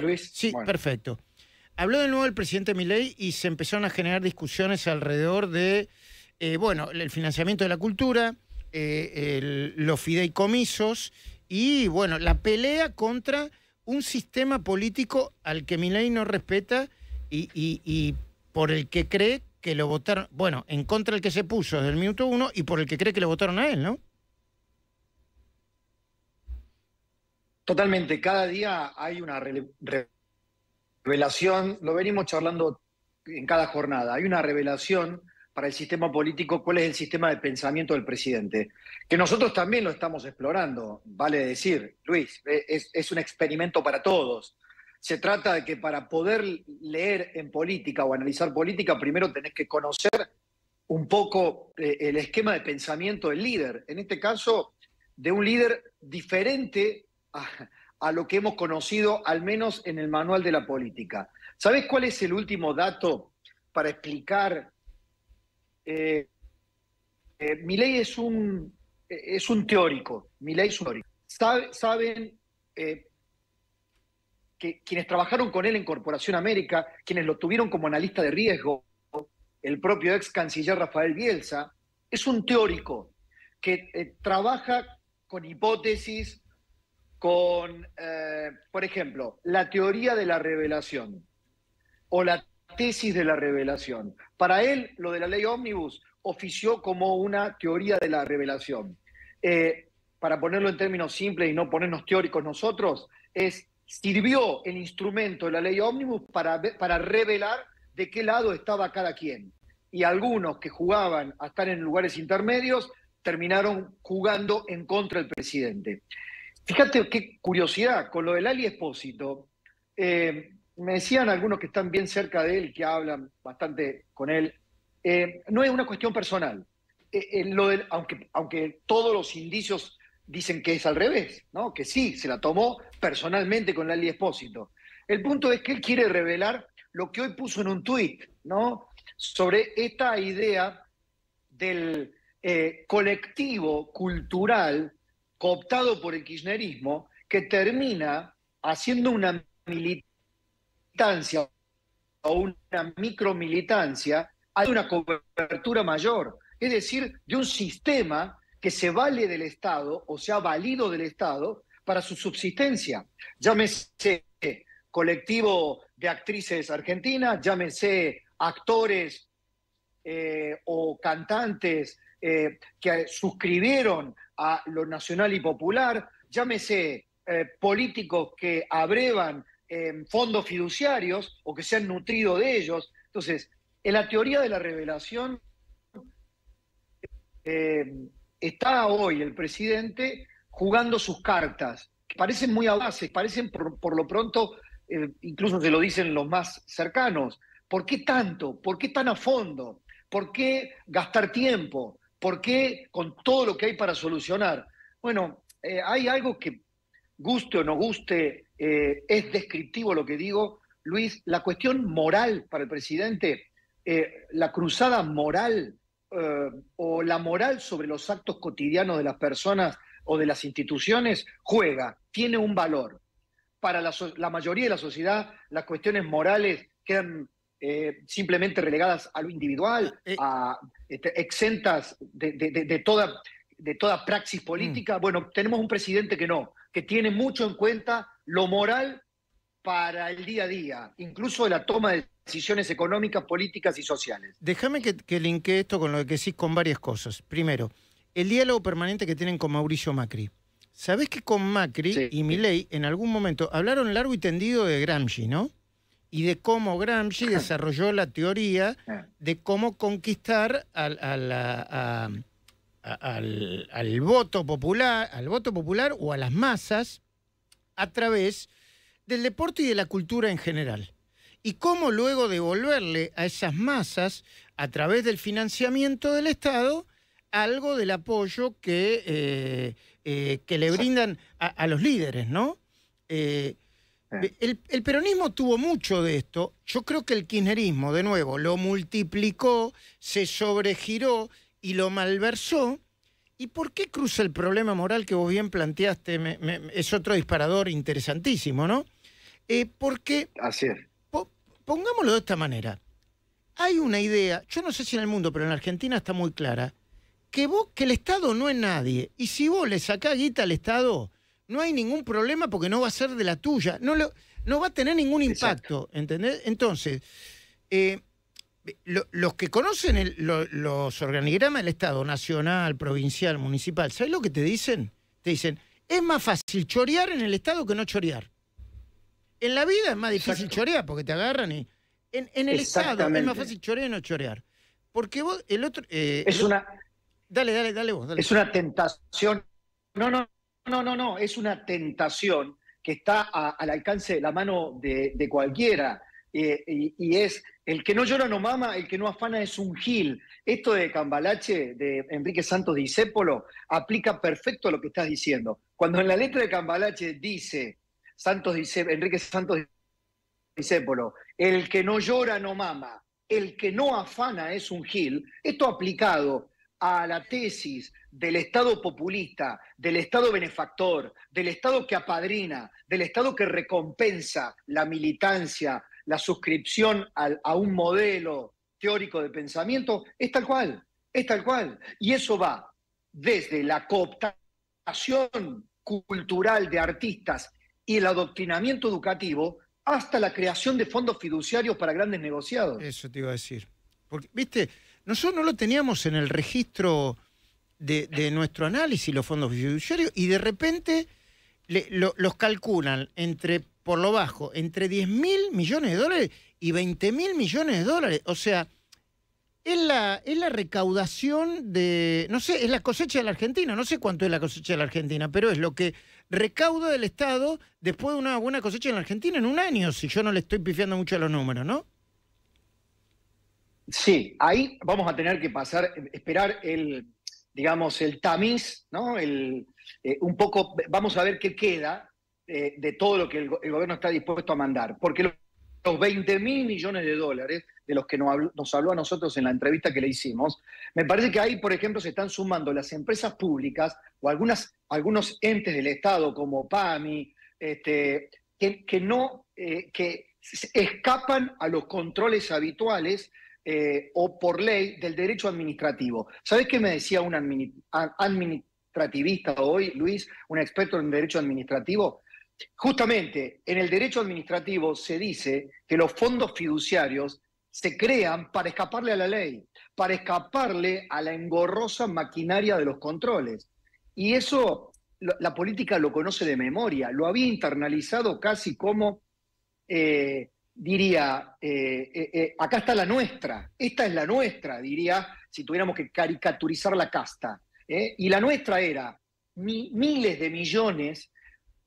Luis. Sí, perfecto. Habló de nuevo el presidente Milei y se empezaron a generar discusiones alrededor de, eh, bueno, el financiamiento de la cultura, eh, los fideicomisos y, bueno, la pelea contra un sistema político al que Milei no respeta y, y por el que cree que lo votaron, bueno, en contra del que se puso desde el minuto uno y por el que cree que lo votaron a él, ¿no? Totalmente, cada día hay una revelación, lo venimos charlando en cada jornada, hay una revelación para el sistema político, cuál es el sistema de pensamiento del presidente, que nosotros también lo estamos explorando, vale decir, Luis, e-, es, un experimento para todos. Se trata de que para poder leer en política o analizar política, primero tenés que conocer un poco eh, el esquema de pensamiento del líder, en este caso de un líder diferente a, lo que hemos conocido, al menos en el manual de la política. ¿Sabes cuál es el último dato para explicar? Eh, eh, mi ley es un, es un teórico, es saben eh, que quienes trabajaron con él en Corporación América, quienes lo tuvieron como analista de riesgo, el propio ex canciller Rafael Bielsa, es un teórico que trabaja con hipótesis, con, eh, por ejemplo, la teoría de la revelación o la tesis de la revelación. Para él, lo de la ley ómnibus ofició como una teoría de la revelación. Eh, para ponerlo en términos simples y no ponernos teóricos nosotros, es sirvió el instrumento de la ley ómnibus para, para revelar de qué lado estaba cada quien. Y algunos que jugaban a estar en lugares intermedios terminaron jugando en contra del presidente. Fíjate qué curiosidad, con lo del Ali Espósito, eh, me decían algunos que están bien cerca de él, que hablan bastante con él, eh, no es una cuestión personal. Eh, lo aunque, aunque todos los indicios dicen que es al revés, ¿no? que sí, se la tomó personalmente con Ali Espósito. El punto es que él quiere revelar lo que hoy puso en un tuit, ¿no? sobre esta idea del colectivo cultural cooptado por el kirchnerismo, que termina haciendo una militancia o una micromilitancia hay una cobertura mayor, es decir, de un sistema que se vale del Estado o sea, ha valido del Estado para su subsistencia. Llámese colectivo de actrices argentinas, llámese actores eh, o cantantes eh, que suscribieron a lo nacional y popular, llámese eh, políticos que abrevan eh, fondos fiduciarios o que se han nutrido de ellos. Entonces, en la teoría de la revelación eh, está hoy el presidente jugando sus cartas, que parecen muy audaces, parecen por, por lo pronto, incluso se lo dicen los más cercanos. ¿Por qué tanto? ¿Por qué tan a fondo? ¿Por qué gastar tiempo? ¿Por qué con todo lo que hay para solucionar? Bueno, eh, hay algo que, guste o no guste, eh, es descriptivo lo que digo, Luis, la cuestión moral para el presidente, eh, la cruzada moral o la moral sobre los actos cotidianos de las personas o de las instituciones juega, tiene un valor. Para la, la mayoría de la sociedad, las cuestiones morales quedan eh, simplemente relegadas a lo individual, ah, eh. este, exentas de, toda, praxis mm. política. Bueno, tenemos un presidente que no, que tiene mucho en cuenta lo moral para el día a día, incluso de la toma de decisiones económicas, políticas y sociales. Déjame que, que esto con lo que decís con varias cosas. Primero, el diálogo permanente que tienen con Mauricio Macri. Sabés que con Macri y Milei en algún momento hablaron largo y tendido de Gramsci, ¿no? y de cómo Gramsci desarrolló la teoría ah. de cómo conquistar al, al, voto popular, al voto popular o a las masas a través del deporte y de la cultura en general. Y cómo luego devolverle a esas masas, a través del financiamiento del Estado, algo del apoyo que, eh, eh, que le brindan a, los líderes, ¿no? Eh, el, peronismo tuvo mucho de esto. Yo creo que el kirchnerismo, de nuevo, lo multiplicó, se sobregiró y lo malversó. ¿Y por qué cruza el problema moral que vos bien planteaste? es otro disparador interesantísimo, ¿no? Eh, porque. Así es. pongámoslo de esta manera. Hay una idea, yo no sé si en el mundo, pero en la Argentina está muy clara, que vos, que el Estado no es nadie. Y si vos le sacás guita al Estado, no hay ningún problema porque no va a ser de la tuya. No, lo, no va a tener ningún impacto, ¿entendés? Entonces, eh, los que conocen los organigramas del Estado, nacional, provincial, municipal, ¿sabes lo que te dicen? Te dicen, es más fácil chorear en el Estado que no chorear. En la vida es más difícil chorear porque te agarran y... En, el Estado es más fácil chorear que no chorear. Porque vos, el otro... Eh, es una... Dale, dale, dale vos. Es una tentación. No, no, no, no, no, es una tentación que está al alcance de la mano de, cualquiera. Eh, y, es el que no llora no mama, el que no afana es un gil. Esto de Cambalache, de Enrique Santos Discépolo, aplica perfecto a lo que estás diciendo. Cuando en la letra de Cambalache dice Santos Enrique Santos Discépolo, el que no llora no mama, el que no afana es un gil, esto aplicado a la tesis del Estado populista, del Estado benefactor, del Estado que apadrina, del Estado que recompensa la militancia, la suscripción a, un modelo teórico de pensamiento, es tal cual, es tal cual. Y eso va desde la cooptación cultural de artistas y el adoctrinamiento educativo hasta la creación de fondos fiduciarios para grandes negociados. Eso te iba a decir. Porque, viste, nosotros no lo teníamos en el registro de, nuestro análisis, los fondos fiduciarios, y de repente los calculan entre, por lo bajo, entre 10 mil millones de dólares y 20 mil millones de dólares. O sea, es la, es la recaudación de, no sé, es la cosecha de la Argentina, no sé cuánto es la cosecha de la Argentina, pero es lo que recauda el Estado después de una buena cosecha en la Argentina en un año, si yo no le estoy pifiando mucho a los números, ¿no? Sí, ahí vamos a tener que pasar, esperar el, digamos, el tamiz, ¿no? El, eh, un poco, vamos a ver qué queda eh, de todo lo que el, gobierno está dispuesto a mandar, porque los, 20 mil millones de dólares de los que nos habló, a nosotros en la entrevista que le hicimos, me parece que ahí, por ejemplo, se están sumando las empresas públicas o algunos entes del Estado como PAMI, este, que, no, eh, que escapan a los controles habituales eh, o por ley del derecho administrativo. ¿Sabes qué me decía un administrativista hoy, Luis, un experto en derecho administrativo? Justamente en el derecho administrativo se dice que los fondos fiduciarios se crean para escaparle a la ley, para escaparle a la engorrosa maquinaria de los controles. Y eso la política lo conoce de memoria, lo había internalizado casi como eh, diría, eh, eh, eh, acá está la nuestra, esta es la nuestra, diría, si tuviéramos que caricaturizar la casta. Y la nuestra era miles de millones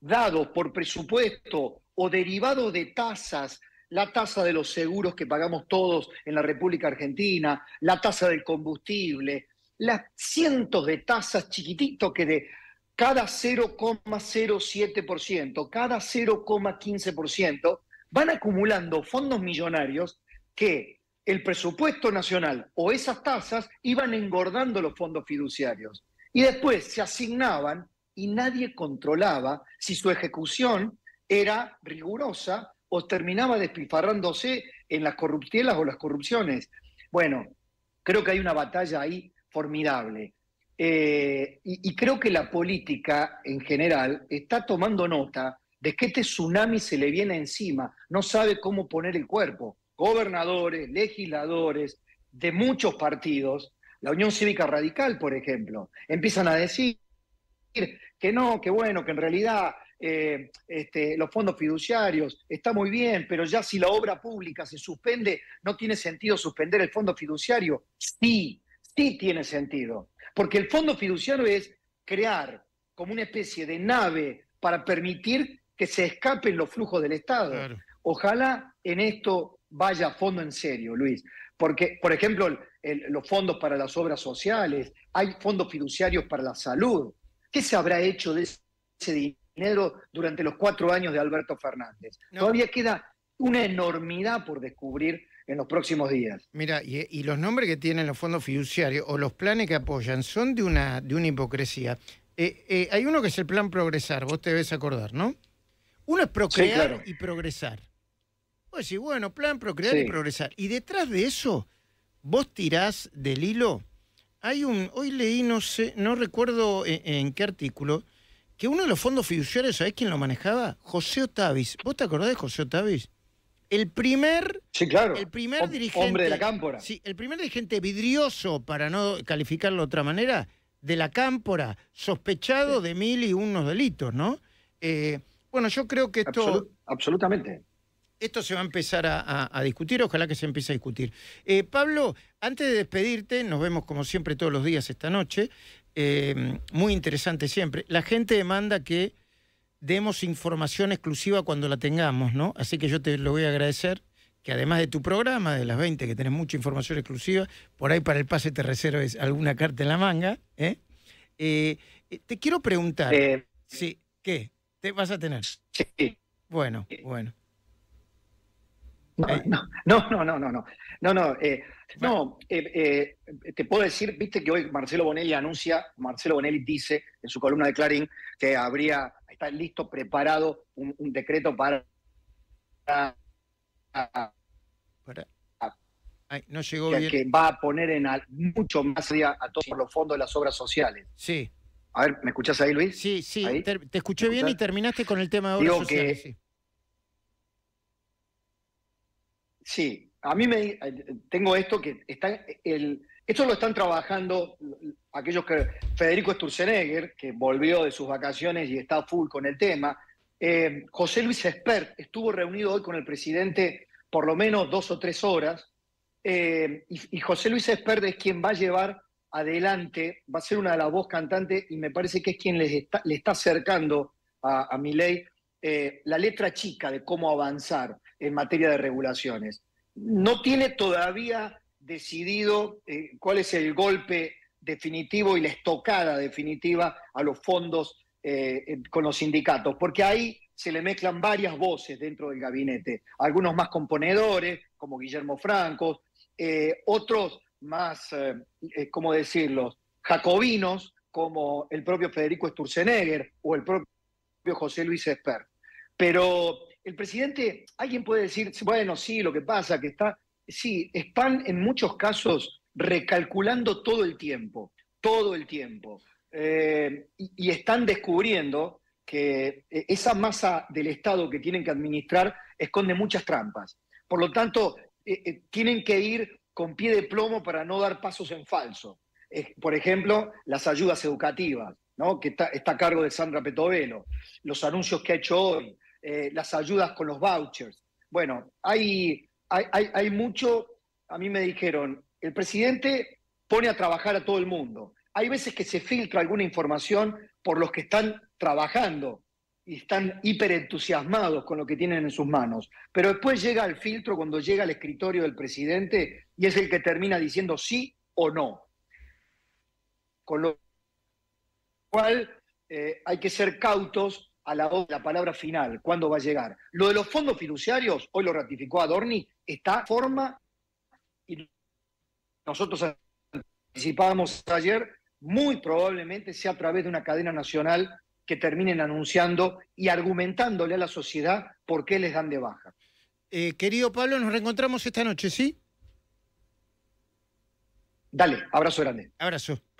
dados por presupuesto o derivado de tasas, la tasa de los seguros que pagamos todos en la República Argentina, la tasa del combustible, las cientos de tasas chiquititos que de cada 0,07%, cada 0,15%, van acumulando fondos millonarios que el presupuesto nacional o esas tasas iban engordando los fondos fiduciarios. Y después se asignaban y nadie controlaba si su ejecución era rigurosa o terminaba despifarrándose en las corruptelas o las corrupciones. Bueno, creo que hay una batalla ahí formidable. Eh, y creo que la política en general está tomando nota de que este tsunami se le viene encima, no sabe cómo poner el cuerpo. Gobernadores, legisladores de muchos partidos, la Unión Cívica Radical, por ejemplo, empiezan a decir que no, que bueno, que en realidad eh, este, los fondos fiduciarios está muy bien, pero ya si la obra pública se suspende, no tiene sentido suspender el fondo fiduciario. Sí, sí tiene sentido, porque el fondo fiduciario es crear como una especie de nave para permitir que se escapen los flujos del Estado. Ojalá en esto vaya a fondo en serio, Luis, porque, por ejemplo, los fondos para las obras sociales, hay fondos fiduciarios para la salud. ¿Qué se habrá hecho de ese dinero durante los cuatro años de Alberto Fernández? Todavía queda una enormidad por descubrir en los próximos días. Mira, y, los nombres que tienen los fondos fiduciarios o los planes que apoyan son de una, de una hipocresía. Eh, eh, hay uno que es el plan Progresar, vos te debes acordar, ¿no? procrear y progresar. Pues sí, bueno, plan procrear y progresar. Y detrás de eso, vos tirás del hilo. Hay un, hoy leí, no sé, no recuerdo e-, en, qué artículo, que uno de los fondos fiduciarios, ¿sabés quién lo manejaba? José Otavis. ¿Vos te acordás de José Otavis? El primer, sí, claro. el primer dirigente. Hombre de la cámpora. Sí, el primer dirigente vidrioso, para no calificarlo de otra manera, de la cámpora, sospechado de mil y unos delitos, ¿no? Eh, bueno, yo creo que esto... absolutamente. Esto se va a empezar a, discutir, ojalá que se empiece a discutir. Eh, Pablo, antes de despedirte, nos vemos como siempre todos los días esta noche, eh, muy interesante siempre. La gente demanda que demos información exclusiva cuando la tengamos, ¿no? Así que yo te lo voy a agradecer, que además de tu programa, de las 20, que tenés mucha información exclusiva, por ahí para el pase te reserves alguna carta en la manga, ¿eh? eh te quiero preguntar, sí, ¿qué? ¿Te vas a tener? Sí. Bueno, eh, bueno. No, no, no, no, no, no, no, no, eh, no eh, te puedo decir, viste que hoy Marcelo Bonelli anuncia, Marcelo Bonelli dice en su columna de Clarín que habría, está listo, preparado un, decreto para... Ah. no llegó que, va a poner en mucho más a todos los fondos de las obras sociales. Sí, a ver, ¿me escuchás ahí, Luis? Sí, sí, te, escuché bien y terminaste con el tema de obras Que... Sí. a mí me eh, tengo esto que está el esto lo están trabajando aquellos que Federico Sturzenegger, que volvió de sus vacaciones y está full con el tema. Eh, José Luis Espert estuvo reunido hoy con el presidente por lo menos dos o tres horas eh, y, y José Luis Espert es quien va a llevar adelante va a ser una de las voz cantantes y me parece que es quien les está, le está acercando a, mi ley eh, la letra chica de cómo avanzar en materia de regulaciones. No tiene todavía decidido eh, cuál es el golpe definitivo y la estocada definitiva a los fondos eh, con los sindicatos, porque ahí se le mezclan varias voces dentro del gabinete, algunos más componedores, como Guillermo Franco, otros más, eh, eh, ¿cómo decirlo?, jacobinos, como el propio Federico Sturzenegger o el propio José Luis Esper. Pero el presidente, alguien puede decir, bueno, sí, lo que pasa, que está, sí, están en muchos casos recalculando todo el tiempo, todo el tiempo. Eh, y, están descubriendo que esa masa del Estado que tienen que administrar esconde muchas trampas. Por lo tanto, tienen que ir con pie de plomo para no dar pasos en falso. por ejemplo, las ayudas educativas, ¿no? que está, a cargo de Sandra Petovelo, los anuncios que ha hecho hoy, eh, las ayudas con los vouchers. Bueno, hay, hay, hay, hay mucho, a mí me dijeron, el presidente pone a trabajar a todo el mundo. Hay veces que se filtra alguna información por los que están trabajando y están hiperentusiasmados con lo que tienen en sus manos. Pero después llega el filtro cuando llega al escritorio del presidente y es el que termina diciendo sí o no. Con lo cual eh, hay que ser cautos a la, la palabra final, cuándo va a llegar. Lo de los fondos fiduciarios, hoy lo ratificó Adorni, está en forma y nosotros anticipábamos ayer, muy probablemente sea a través de una cadena nacional que terminen anunciando y argumentándole a la sociedad por qué les dan de baja. Eh, querido Pablo, nos reencontramos esta noche, ¿sí? Dale, abrazo grande. Abrazo.